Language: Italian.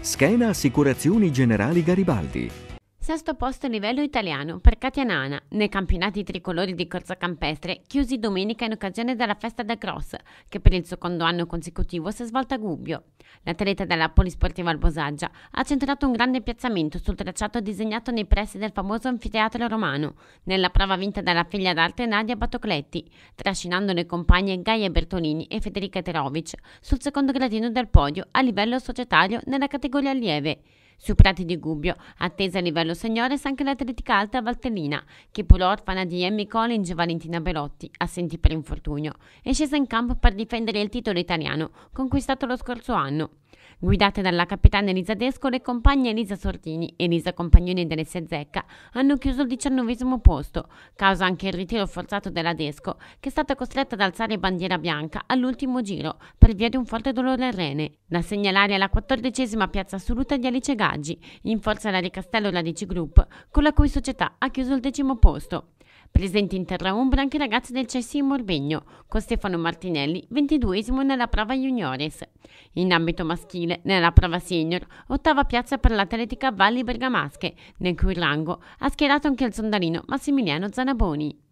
Scheda Assicurazioni Generali Garibaldi sesto posto a livello italiano per Katia Nana nei campionati tricolori di corsa campestre chiusi domenica in occasione della festa da cross che per il secondo anno consecutivo si è svolta a Gubbio. L'atleta della Polisportiva Albosaggia ha centrato un grande piazzamento sul tracciato disegnato nei pressi del famoso anfiteatro romano nella prova vinta dalla figlia d'arte Nadia Batocletti, trascinando le compagne Gaia Bertolini e Federica Terovic sul secondo gradino del podio a livello societario nella categoria allieve. Su prati di Gubbio, attesa a livello signore anche l'atletica alta Valtellina, che pur orfana di Emmy Collins Valentina Belotti, assenti per infortunio, è scesa in campo per difendere il titolo italiano, conquistato lo scorso anno. Guidate dalla capitana Elisa Desco, le compagne Elisa Sortini e Elisa Compagnoni delle Zecca hanno chiuso il diciannovesimo posto, causa anche il ritiro forzato della Desco, che è stata costretta ad alzare bandiera bianca all'ultimo giro per via di un forte dolore al rene. Da segnalare alla quattordicesima piazza assoluta di Alice Gaggi, in forza alla Ricastello Radici Group, con la cui società ha chiuso il decimo posto. Presenti in terra umbra anche i ragazzi del Cessi Morbegno, con Stefano Martinelli, 22 nella prova juniores. In ambito maschile, nella prova senior, ottava piazza per l'atletica Valli Bergamasche, nel cui rango ha schierato anche il sondarino Massimiliano Zanaboni.